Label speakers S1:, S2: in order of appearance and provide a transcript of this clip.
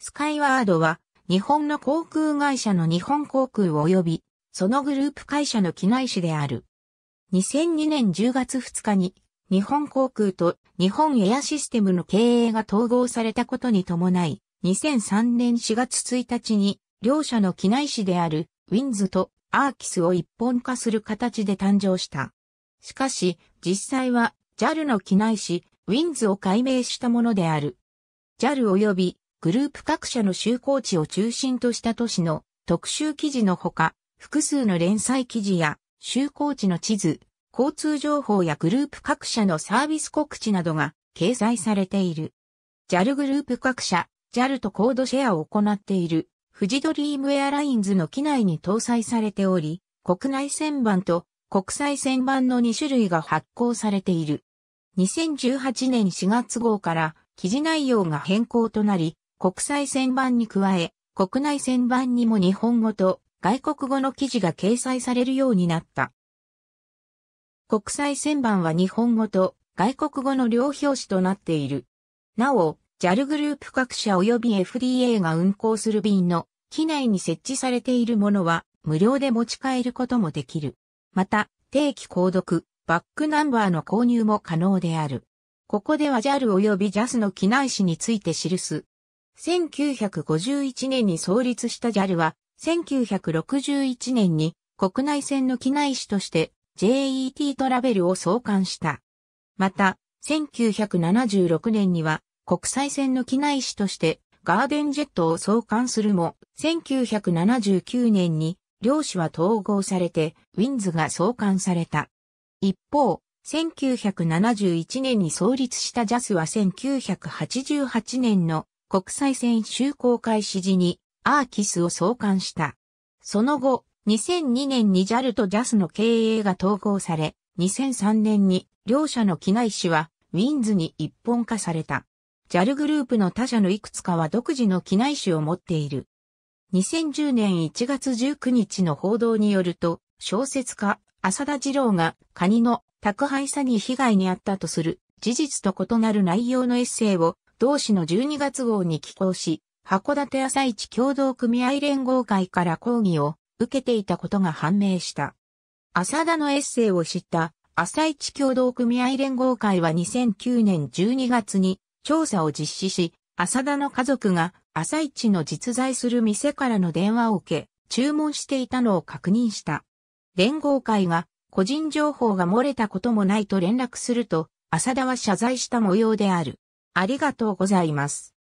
S1: スカイワードは、日本の航空会社の日本航空及び、そのグループ会社の機内誌である。2002年10月2日に、日本航空と日本エアシステムの経営が統合されたことに伴い、2003年4月1日に、両社の機内誌である、ウィンズとアーキスを一本化する形で誕生した。しかし、実際は、JAL の機内誌、ウィンズを改名したものである。JAL 及びグループ各社の就航地を中心とした都市の特集記事のほか、複数の連載記事や就航地の地図、交通情報やグループ各社のサービス告知などが掲載されている。JAL グループ各社、JAL とコードシェアを行っている、富士ドリームエアラインズの機内に搭載されており、国内旋盤と国際旋盤の2種類が発行されている。2018年4月号から記事内容が変更となり、国際旋盤に加え、国内旋盤にも日本語と外国語の記事が掲載されるようになった。国際旋盤は日本語と外国語の両表紙となっている。なお、JAL グループ各社及び FDA が運航する便の機内に設置されているものは無料で持ち帰ることもできる。また、定期購読、バックナンバーの購入も可能である。ここでは JAL 及び JAS の機内誌について記す1951年に創立した JAL は、1961年に国内線の機内紙として JET トラベルを創刊した。また、1976年には国際線の機内紙としてガーデンジェットを創刊するも、1979年に両紙は統合されてウィンズが創刊された。一方、1971年に創立した JAS は1988年の国際線就航開始時にアーキスを創刊した。その後、2002年に JAL と JAS の経営が統合され、2003年に両社の機内紙はウィンズに一本化された。JAL グループの他社のいくつかは独自の機内紙を持っている。2010年1月19日の報道によると、小説家、浅田二郎がカニの宅配詐欺被害に遭ったとする事実と異なる内容のエッセイを同市の12月号に寄稿し、函館朝市共同組合連合会から講義を受けていたことが判明した。浅田のエッセイを知った朝市共同組合連合会は2009年12月に調査を実施し、浅田の家族が朝市の実在する店からの電話を受け、注文していたのを確認した。連合会が個人情報が漏れたこともないと連絡すると、浅田は謝罪した模様である。ありがとうございます。